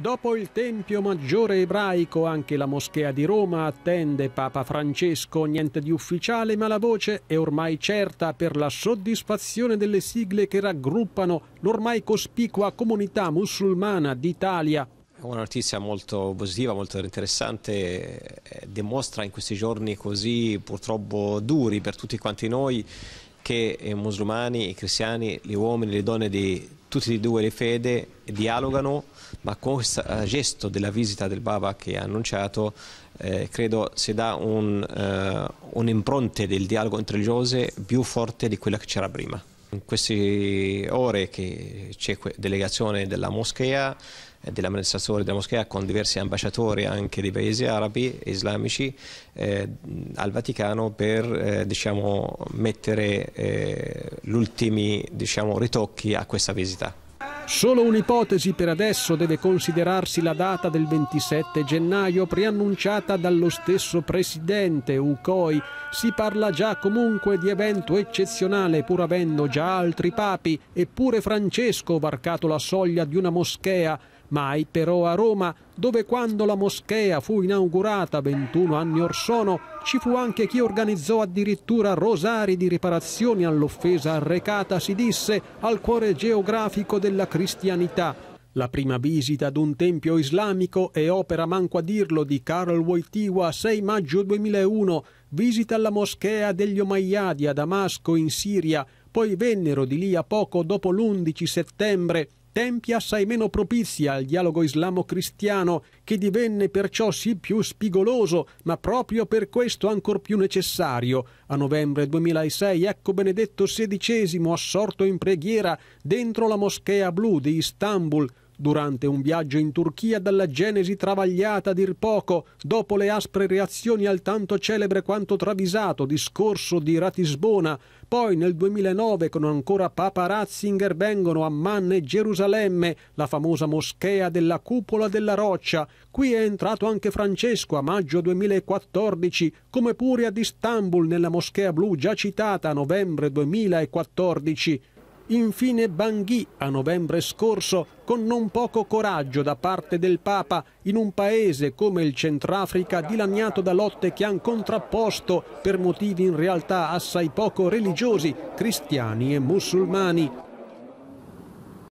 Dopo il Tempio Maggiore ebraico anche la Moschea di Roma attende Papa Francesco, niente di ufficiale ma la voce è ormai certa per la soddisfazione delle sigle che raggruppano l'ormai cospicua comunità musulmana d'Italia. una notizia molto positiva, molto interessante, eh, eh, dimostra in questi giorni così purtroppo duri per tutti quanti noi che i eh, musulmani, i cristiani, gli uomini le donne di tutte e due le fede dialogano, ma con questo eh, gesto della visita del Baba che ha annunciato, eh, credo si dà eh, un'impronta eh, un del dialogo interreligioso più forte di quella che c'era prima. In queste ore che c'è delegazione della moschea, eh, dell'amministratore della moschea con diversi ambasciatori anche dei paesi arabi e islamici eh, al Vaticano per eh, diciamo, mettere eh, gli ultimi diciamo, ritocchi a questa visita. Solo un'ipotesi per adesso deve considerarsi la data del 27 gennaio preannunciata dallo stesso presidente Ucoi. Si parla già comunque di evento eccezionale pur avendo già altri papi, eppure Francesco varcato la soglia di una moschea mai però a Roma, dove quando la moschea fu inaugurata 21 anni or sono, ci fu anche chi organizzò addirittura rosari di riparazioni all'offesa arrecata, si disse, al cuore geografico della cristianità. La prima visita ad un tempio islamico è opera, manco a dirlo, di Karl Wojtyła 6 maggio 2001, visita alla moschea degli Omayyadi a Damasco in Siria, poi vennero di lì a poco dopo l'11 settembre tempi assai meno propizi al dialogo islamo-cristiano, che divenne perciò sì più spigoloso, ma proprio per questo ancor più necessario. A novembre 2006 ecco Benedetto XVI assorto in preghiera dentro la Moschea Blu di Istanbul, durante un viaggio in Turchia dalla genesi travagliata a dir poco, dopo le aspre reazioni al tanto celebre quanto travisato discorso di Ratisbona, poi nel 2009 con ancora Papa Ratzinger vengono a Manne e Gerusalemme, la famosa moschea della cupola della roccia. Qui è entrato anche Francesco a maggio 2014, come pure ad Istanbul nella moschea blu già citata a novembre 2014. Infine Bangui a novembre scorso con non poco coraggio da parte del Papa in un paese come il Centrafrica dilaniato da lotte che han contrapposto per motivi in realtà assai poco religiosi, cristiani e musulmani.